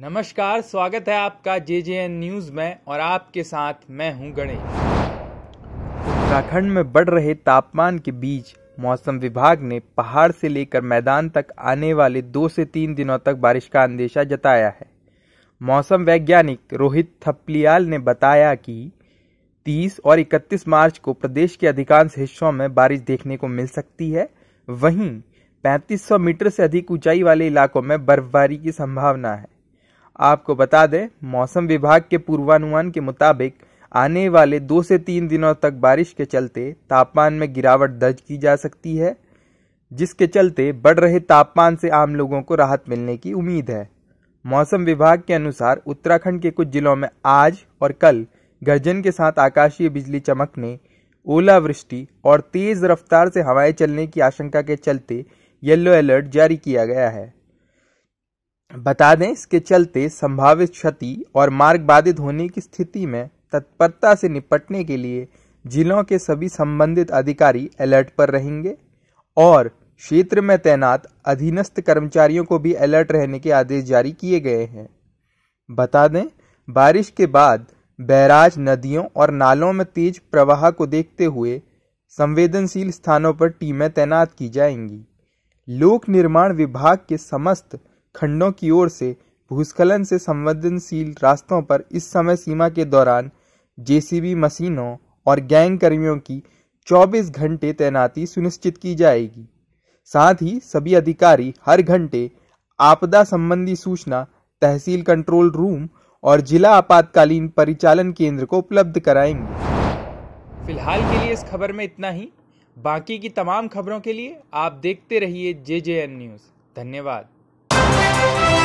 नमस्कार स्वागत है आपका जे जे एन न्यूज़ में और आपके साथ मैं हूं गणेश उत्तराखंड में बढ़ रहे तापमान के बीच मौसम विभाग ने पहाड़ से लेकर मैदान तक आने वाले दो से तीन दिनों तक बारिश का अंदेशा जताया है मौसम वैज्ञानिक रोहित थपलियाल ने बताया कि 30 और 31 मार्च को प्रदेश के अधिकांश हिस्सों में बारिश देखने को मिल सकती है वहीं 3500 मीटर से अधिक ऊंचाई वाले इलाकों में बर्फबारी की संभावना है आपको बता दें मौसम विभाग के पूर्वानुमान के मुताबिक आने वाले दो से तीन दिनों तक बारिश के चलते तापमान में गिरावट दर्ज की जा सकती है जिसके चलते बढ़ रहे तापमान से आम लोगों को राहत मिलने की उम्मीद है मौसम विभाग के अनुसार उत्तराखंड के कुछ जिलों में आज और कल गर्जन के साथ आकाशीय बिजली चमकने ओलावृष्टि और तेज रफ्तार से हवाएं चलने की आशंका के चलते येलो अलर्ट जारी किया गया है बता दें इसके चलते संभावित क्षति और मार्ग बाधित होने की स्थिति में तत्परता से निपटने के लिए जिलों के सभी संबंधित अधिकारी अलर्ट पर रहेंगे और क्षेत्र में तैनात अधीनस्थ कर्मचारियों को भी अलर्ट रहने के आदेश जारी किए गए हैं बता दें बारिश के बाद बैराज नदियों और नालों में तेज प्रवाह को देखते हुए संवेदनशील स्थानों पर टीमें तैनात की जाएंगी लोक निर्माण विभाग के समस्त खंडों की ओर से भूस्खलन से संवेदनशील रास्तों पर इस समय सीमा के दौरान जेसीबी मशीनों और गैंग कर्मियों की 24 घंटे तैनाती सुनिश्चित की जाएगी साथ ही सभी अधिकारी हर घंटे आपदा संबंधी सूचना तहसील कंट्रोल रूम और जिला आपातकालीन परिचालन केंद्र को उपलब्ध कराएंगे फिलहाल के लिए इस खबर में इतना ही बाकी की तमाम खबरों के लिए आप देखते रहिए जे जे एन न्यूज़ धन्यवाद Thank you.